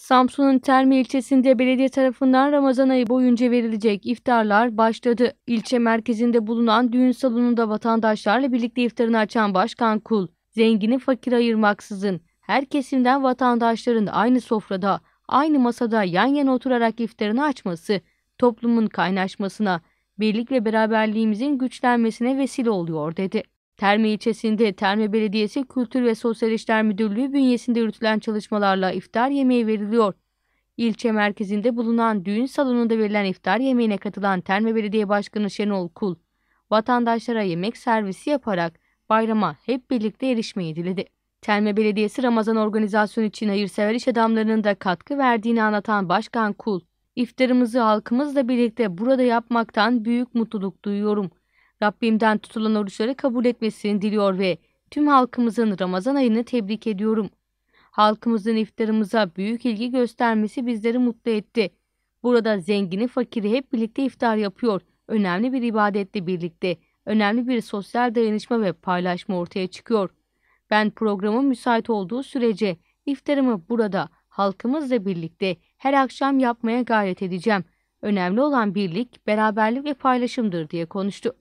Samsun'un Terme ilçesinde belediye tarafından Ramazan ayı boyunca verilecek iftarlar başladı. İlçe merkezinde bulunan düğün salonunda vatandaşlarla birlikte iftarını açan Başkan Kul, zengini fakir ayırmaksızın her kesimden vatandaşların aynı sofrada, aynı masada yan yana oturarak iftarını açması, toplumun kaynaşmasına, birlik ve beraberliğimizin güçlenmesine vesile oluyor dedi. Terme ilçesinde Terme Belediyesi Kültür ve Sosyal İşler Müdürlüğü bünyesinde yürütülen çalışmalarla iftar yemeği veriliyor. İlçe merkezinde bulunan düğün salonunda verilen iftar yemeğine katılan Terme Belediye Başkanı Şenol Kul, vatandaşlara yemek servisi yaparak bayrama hep birlikte erişmeyi diledi. Terme Belediyesi Ramazan organizasyonu için hayırsever iş adamlarının da katkı verdiğini anlatan Başkan Kul, İftarımızı halkımızla birlikte burada yapmaktan büyük mutluluk duyuyorum. Rabbimden tutulan oruçları kabul etmesini diliyor ve tüm halkımızın Ramazan ayını tebrik ediyorum. Halkımızın iftarımıza büyük ilgi göstermesi bizleri mutlu etti. Burada zengini fakiri hep birlikte iftar yapıyor. Önemli bir ibadetle birlikte önemli bir sosyal dayanışma ve paylaşma ortaya çıkıyor. Ben programın müsait olduğu sürece iftarımı burada halkımızla birlikte her akşam yapmaya gayret edeceğim. Önemli olan birlik, beraberlik ve paylaşımdır diye konuştu.